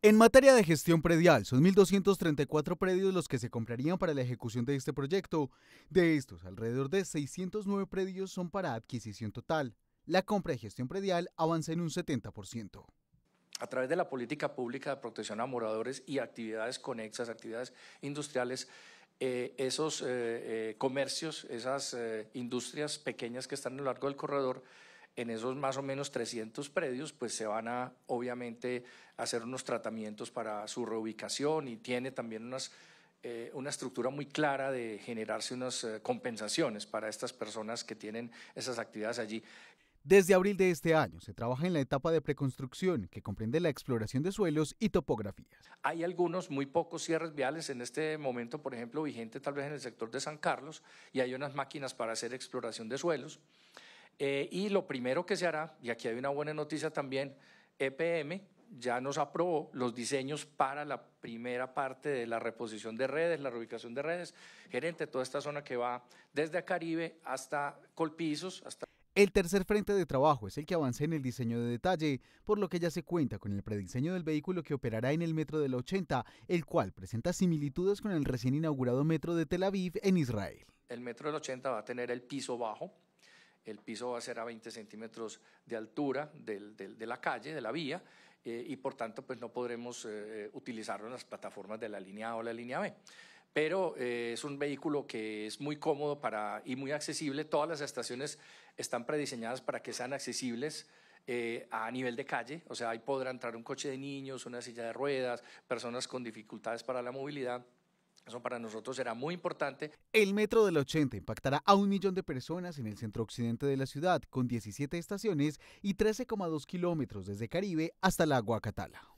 En materia de gestión predial, son 1.234 predios los que se comprarían para la ejecución de este proyecto. De estos, alrededor de 609 predios son para adquisición total. La compra de gestión predial avanza en un 70%. A través de la política pública de protección a moradores y actividades conexas, actividades industriales, eh, esos eh, eh, comercios, esas industrias pequeñas que están a lo largo del corredor, en esos más o menos 300 predios, pues se van a obviamente hacer unos tratamientos para su reubicación y tiene también unas, eh, una estructura muy clara de generarse unas eh, compensaciones para estas personas que tienen esas actividades allí. Desde abril de este año se trabaja en la etapa de preconstrucción, que comprende la exploración de suelos y topografías. Hay algunos, muy pocos cierres viales en este momento, por ejemplo, vigente tal vez en el sector de San Carlos, y hay unas máquinas para hacer exploración de suelos. Eh, y lo primero que se hará, y aquí hay una buena noticia también, EPM ya nos aprobó los diseños para la primera parte de la reposición de redes, la reubicación de redes, gerente, toda esta zona que va desde Caribe hasta Colpizos, hasta... El tercer frente de trabajo es el que avanza en el diseño de detalle, por lo que ya se cuenta con el prediseño del vehículo que operará en el metro del 80, el cual presenta similitudes con el recién inaugurado metro de Tel Aviv en Israel. El metro del 80 va a tener el piso bajo, el piso va a ser a 20 centímetros de altura de la calle, de la vía, eh, y por tanto pues, no podremos eh, eh, utilizarlo en las plataformas de la línea A o la línea B. Pero es un vehículo que es muy cómodo y muy accesible. Todas las estaciones están prediseñadas para que sean accesibles a nivel de calle, o sea, ahí podrá entrar un coche de niños, una silla de ruedas, personas con dificultades para la movilidad. Eso para nosotros será muy importante. El metro del 80 impactará a un millón de personas en el centro occidente de la ciudad, con 17 estaciones y 13,2 kilómetros desde Caribe hasta la Guacatala.